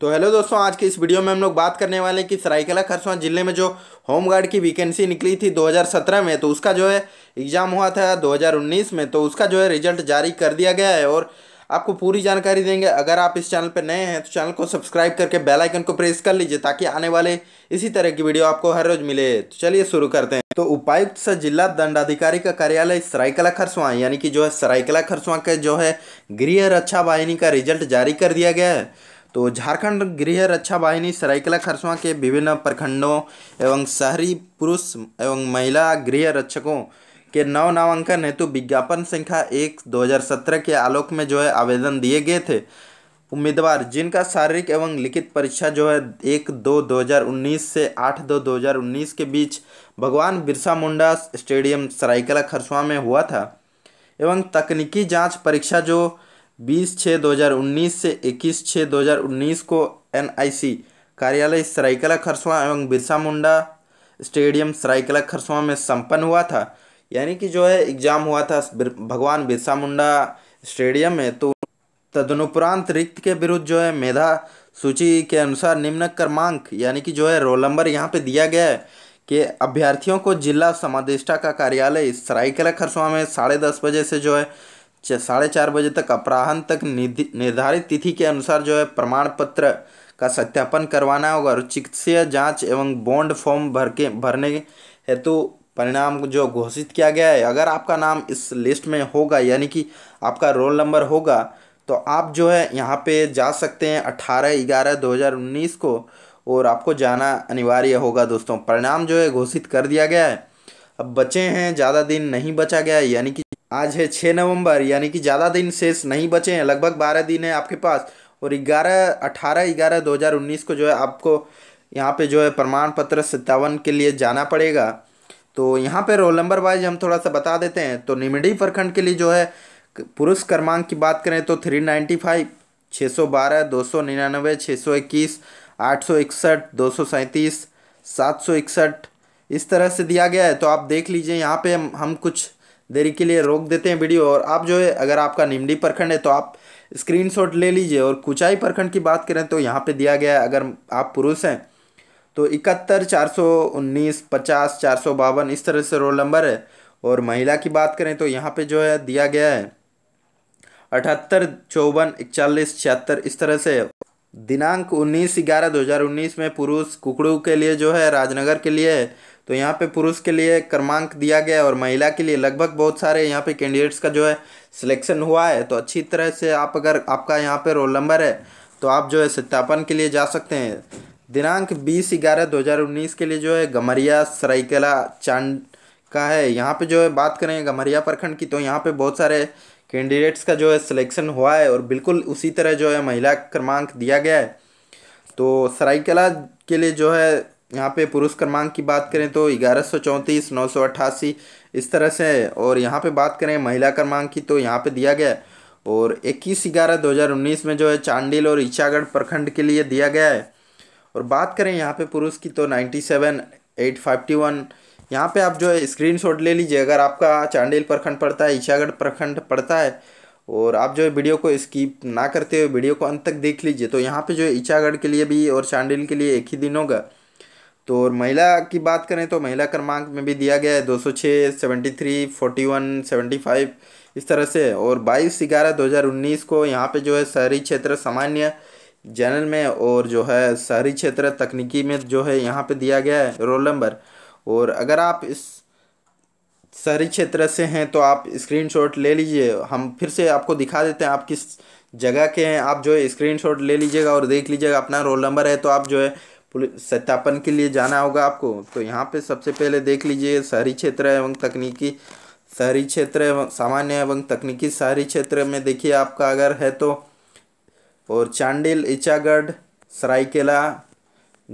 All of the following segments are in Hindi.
तो हेलो दोस्तों आज के इस वीडियो में हम लोग बात करने वाले हैं कि सरायकेला खरसवा जिले में जो होम गार्ड की वैकेंसी निकली थी 2017 में तो उसका जो है एग्ज़ाम हुआ था 2019 में तो उसका जो है रिजल्ट जारी कर दिया गया है और आपको पूरी जानकारी देंगे अगर आप इस चैनल पर नए हैं तो चैनल को सब्सक्राइब करके बेलाइकन को प्रेस कर लीजिए ताकि आने वाले इसी तरह की वीडियो आपको हर रोज़ मिले तो चलिए शुरू करते हैं तो उपायुक्त से जिला दंडाधिकारी का कार्यालय सरायकला खरसवा यानी कि जो है सरायकला खरसवा के जो है गृह रक्षा वाहिनी का रिजल्ट जारी कर दिया गया है तो झारखंड गृह रक्षा वाहिनी सरायकला खरसुआ के विभिन्न प्रखंडों एवं शहरी पुरुष एवं महिला गृह रक्षकों के नव नामांकन हेतु विज्ञापन संख्या एक 2017 के आलोक में जो है आवेदन दिए गए थे उम्मीदवार जिनका शारीरिक एवं लिखित परीक्षा जो है एक दो 2019 से आठ दो 2019 के बीच भगवान बिरसा मुंडा स्टेडियम सरायकला खरसुआ में हुआ था एवं तकनीकी जांच परीक्षा जो बीस छः दो हज़ार उन्नीस से इक्कीस छः दो हज़ार उन्नीस को एन आई सी कार्यालय सरायकला खरसवां एवं बिरसा मुंडा स्टेडियम सरायकला खरसवां में संपन्न हुआ था यानी कि जो है एग्ज़ाम हुआ था भगवान बिरसा मुंडा स्टेडियम में तो तदनुपरांत रिक्त के विरुद्ध जो है मेधा सूची के अनुसार निम्न क्रमांक यानी कि जो है रोल नंबर यहाँ पे दिया गया है कि अभ्यर्थियों को जिला समादेष्टा का कार्यालय सरायकला खरसवां में साढ़े दस बजे से जो है साढ़े चार बजे तक अपराहन तक निर्धारित तिथि के अनुसार जो है प्रमाण पत्र का सत्यापन करवाना होगा और चिकित्सीय जांच एवं बॉन्ड फॉर्म भर के भरने हेतु तो परिणाम जो घोषित किया गया है अगर आपका नाम इस लिस्ट में होगा यानी कि आपका रोल नंबर होगा तो आप जो है यहाँ पे जा सकते हैं अट्ठारह ग्यारह दो हज़ार उन्नीस को और आपको जाना अनिवार्य होगा दोस्तों परिणाम जो है घोषित कर दिया गया है अब बचे हैं ज़्यादा दिन नहीं बचा गया है यानी कि आज है छः नवंबर यानी कि ज़्यादा दिन शेष नहीं बचे हैं लगभग बारह दिन है आपके पास और ग्यारह अठारह ग्यारह दो हज़ार उन्नीस को जो है आपको यहाँ पे जो है प्रमाण पत्र सत्तावन के लिए जाना पड़ेगा तो यहाँ पे रोल नंबर वाइज हम थोड़ा सा बता देते हैं तो निमडी प्रखंड के लिए जो है पुरुष क्रमांक की बात करें तो थ्री नाइन्टी फाइव छः सौ बारह दो सौ निन्यानवे छः सौ इक्कीस आठ सौ इकसठ दो सौ सैंतीस सात सौ इकसठ इस तरह से दिया गया है तो आप देख लीजिए यहाँ पे हम, हम कुछ देरी के लिए रोक देते हैं वीडियो और आप जो है अगर आपका निमडी प्रखंड है तो आप स्क्रीनशॉट ले लीजिए और कुचाई प्रखंड की बात करें तो यहाँ पे दिया गया है अगर आप पुरुष हैं तो इकहत्तर चार सौ उन्नीस पचास चार सौ बावन इस तरह से रोल नंबर है और महिला की बात करें तो यहाँ पे जो है दिया गया है अठहत्तर चौवन इकचालीस छिहत्तर इस तरह से दिनांक उन्नीस ग्यारह दो हज़ार उन्नीस में पुरुष कुकड़ू के लिए जो है राजनगर के लिए तो यहाँ पे पुरुष के लिए क्रमांक दिया गया है और महिला के लिए लगभग बहुत सारे यहाँ पे कैंडिडेट्स का जो है सिलेक्शन हुआ है तो अच्छी तरह से आप अगर आपका यहाँ पे रोल नंबर है तो आप जो है सत्यापन के लिए जा सकते हैं दिनांक बीस ग्यारह दो हज़ार उन्नीस के लिए जो है गमरिया सरायकेला चांद का है यहाँ पर जो है बात करें गमरिया प्रखंड की तो यहाँ पर बहुत सारे कैंडिडेट्स का जो है सिलेक्शन हुआ है और बिल्कुल उसी तरह जो है महिला क्रमांक दिया गया है तो सरायकेला के लिए जो है यहाँ पे पुरुष क्रमांक की बात करें तो ग्यारह सौ चौंतीस नौ सौ अट्ठासी इस तरह से है और यहाँ पे बात करें महिला क्रमांक की तो यहाँ पे दिया गया है और इक्कीस ग्यारह दो हज़ार उन्नीस में जो है चांडिल और ईचागढ़ प्रखंड के लिए दिया गया है और बात करें यहाँ पे पुरुष की तो ninety seven eight fifty one यहाँ पर आप जो है स्क्रीन शॉट ले लीजिए अगर आपका चांडिल प्रखंड पड़ता है ईचागढ़ प्रखंड पड़ता है और आप जो है वीडियो को स्कीप ना करते हुए वीडियो को अंत तक देख लीजिए तो यहाँ पर जो है ईचागढ़ के लिए भी और चांडिल के लिए एक ही दिन होगा तो और महिला की बात करें तो महिला क्रमांक में भी दिया गया है दो सौ छः seventy three forty one seventy five इस तरह से और बाईस ग्यारह दो हज़ार उन्नीस को यहाँ पे जो है शहरी क्षेत्र सामान्य जनरल में और जो है शहरी क्षेत्र तकनीकी में जो है यहाँ पे दिया गया है रोल नंबर और अगर आप इस शहरी क्षेत्र से हैं तो आप स्क्रीनशॉट ले लीजिए हम फिर से आपको दिखा देते हैं आप किस जगह के हैं आप जो है स्क्रीनशॉट ले लीजिएगा और देख लीजिएगा अपना रोल नंबर है तो आप जो है सत्यापन के लिए जाना होगा आपको तो यहाँ पे सबसे पहले देख लीजिए शहरी क्षेत्र एवं तकनीकी शहरी क्षेत्र एवं सामान्य एवं तकनीकी शहरी क्षेत्र में देखिए आपका अगर है तो और चांडिल इचागढ़ सरायकेला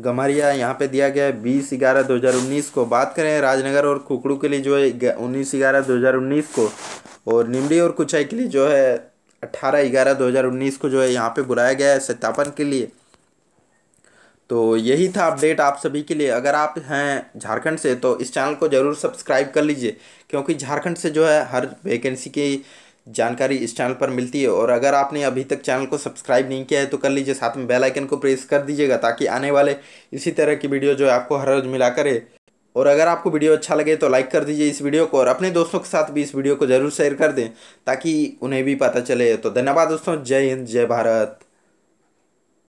गमरिया यहाँ पे दिया गया है बीस ग्यारह दो हज़ार उन्नीस को बात करें राजनगर और कुकड़ू के लिए जो है उन्नीस ग्यारह दो हज़ार उन्नीस को और निमड़ी और कुचाई के लिए जो है अट्ठारह ग्यारह दो हज़ार उन्नीस को जो है यहाँ पे बुलाया गया है सत्यापन के लिए तो यही था अपडेट आप सभी के लिए अगर आप हैं झारखंड से तो इस चैनल को ज़रूर सब्सक्राइब कर लीजिए क्योंकि झारखंड से जो है हर वैकेंसी की जानकारी इस चैनल पर मिलती है और अगर आपने अभी तक चैनल को सब्सक्राइब नहीं किया है तो कर लीजिए साथ में बेल आइकन को प्रेस कर दीजिएगा ताकि आने वाले इसी तरह की वीडियो जो है आपको हर रोज़ मिला करे और अगर आपको वीडियो अच्छा लगे तो लाइक कर दीजिए इस वीडियो को और अपने दोस्तों के साथ भी इस वीडियो को ज़रूर शेयर कर दें ताकि उन्हें भी पता चले तो धन्यवाद दोस्तों जय हिंद जय भारत